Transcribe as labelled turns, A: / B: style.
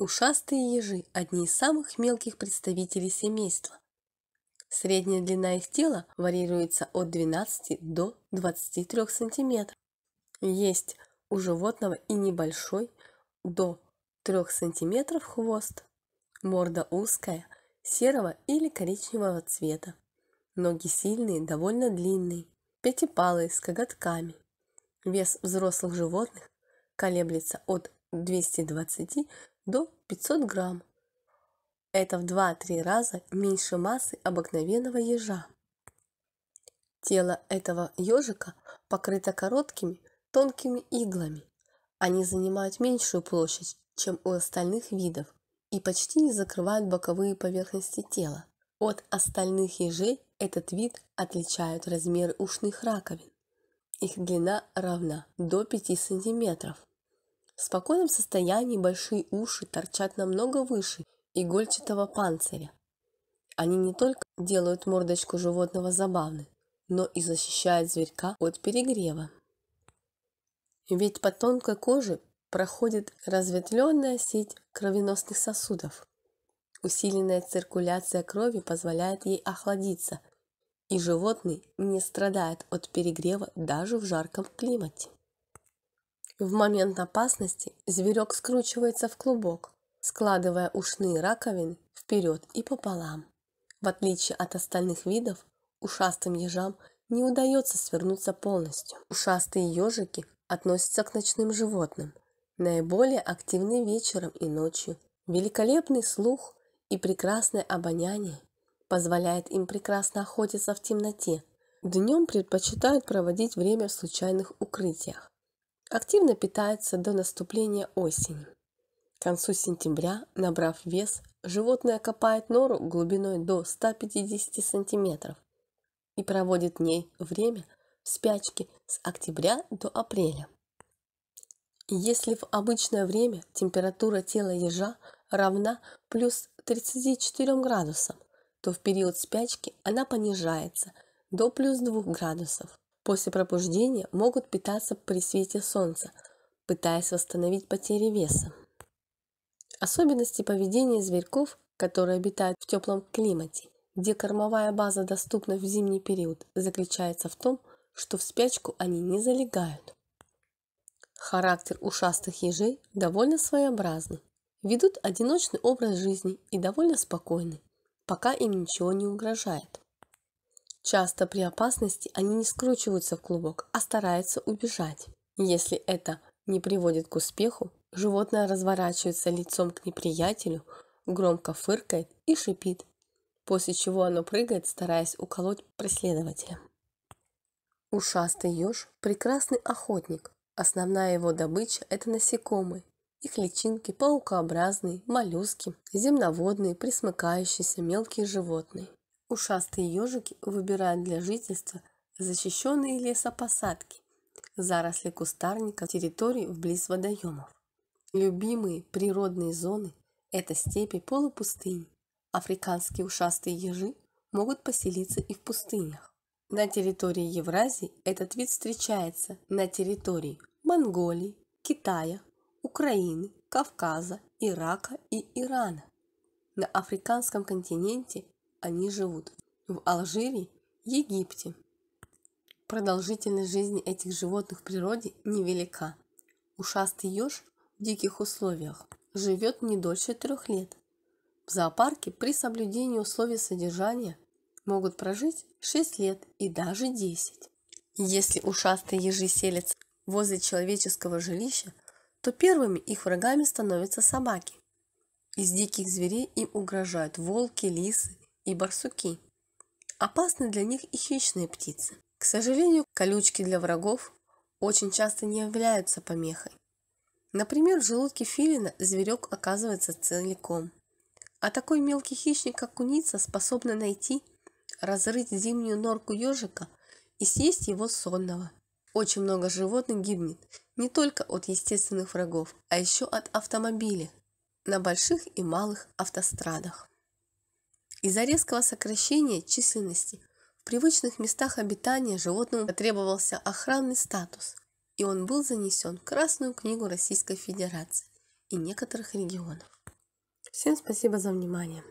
A: Ушастые ежи – одни из самых мелких представителей семейства. Средняя длина их тела варьируется от 12 до 23 см. Есть у животного и небольшой до 3 см хвост. Морда узкая, серого или коричневого цвета. Ноги сильные, довольно длинные, пятипалые, с коготками. Вес взрослых животных колеблется от 220 до 500 грамм. Это в 2-3 раза меньше массы обыкновенного ежа. Тело этого ежика покрыто короткими тонкими иглами. Они занимают меньшую площадь, чем у остальных видов, и почти не закрывают боковые поверхности тела. От остальных ежей этот вид отличают размеры ушных раковин. Их длина равна до 5 сантиметров. В спокойном состоянии большие уши торчат намного выше игольчатого панциря. Они не только делают мордочку животного забавной, но и защищают зверька от перегрева. Ведь по тонкой коже проходит разветвленная сеть кровеносных сосудов. Усиленная циркуляция крови позволяет ей охладиться, и животный не страдает от перегрева даже в жарком климате. В момент опасности зверек скручивается в клубок, складывая ушные раковины вперед и пополам. В отличие от остальных видов, ушастым ежам не удается свернуться полностью. Ушастые ежики относятся к ночным животным, наиболее активны вечером и ночью. Великолепный слух и прекрасное обоняние позволяет им прекрасно охотиться в темноте. Днем предпочитают проводить время в случайных укрытиях, активно питается до наступления осени. К концу сентября, набрав вес, животное копает нору глубиной до 150 см и проводит в ней время в спячке с октября до апреля. Если в обычное время температура тела ежа равна плюс 34 градусам, то в период спячки она понижается до плюс 2 градусов после пробуждения могут питаться при свете солнца, пытаясь восстановить потери веса. Особенности поведения зверьков, которые обитают в теплом климате, где кормовая база доступна в зимний период, заключается в том, что в спячку они не залегают. Характер ушастых ежей довольно своеобразный. Ведут одиночный образ жизни и довольно спокойны, пока им ничего не угрожает. Часто при опасности они не скручиваются в клубок, а стараются убежать. Если это не приводит к успеху, животное разворачивается лицом к неприятелю, громко фыркает и шипит, после чего оно прыгает, стараясь уколоть преследователя. Ушастый еж – прекрасный охотник. Основная его добыча – это насекомые. Их личинки – паукообразные, моллюски, земноводные, присмыкающиеся мелкие животные. Ушастые ежики выбирают для жительства защищенные лесопосадки, заросли кустарника, территории вблиз водоемов. Любимые природные зоны – это степи полупустыни. Африканские ушастые ежи могут поселиться и в пустынях. На территории Евразии этот вид встречается на территории Монголии, Китая, Украины, Кавказа, Ирака и Ирана. На африканском континенте они живут. В Алжире, Египте. Продолжительность жизни этих животных в природе невелика. Ушастый еж в диких условиях живет не дольше трех лет. В зоопарке при соблюдении условий содержания могут прожить 6 лет и даже 10. Если ушастые ежи селятся возле человеческого жилища, то первыми их врагами становятся собаки. Из диких зверей им угрожают волки, лисы, и барсуки. Опасны для них и хищные птицы. К сожалению, колючки для врагов очень часто не являются помехой. Например, в желудке филина зверек оказывается целиком. А такой мелкий хищник, как куница, способна найти, разрыть зимнюю норку ежика и съесть его сонного. Очень много животных гибнет не только от естественных врагов, а еще от автомобилей на больших и малых автострадах. Из-за резкого сокращения численности в привычных местах обитания животному потребовался охранный статус, и он был занесен в Красную книгу Российской Федерации и некоторых регионов. Всем спасибо за внимание.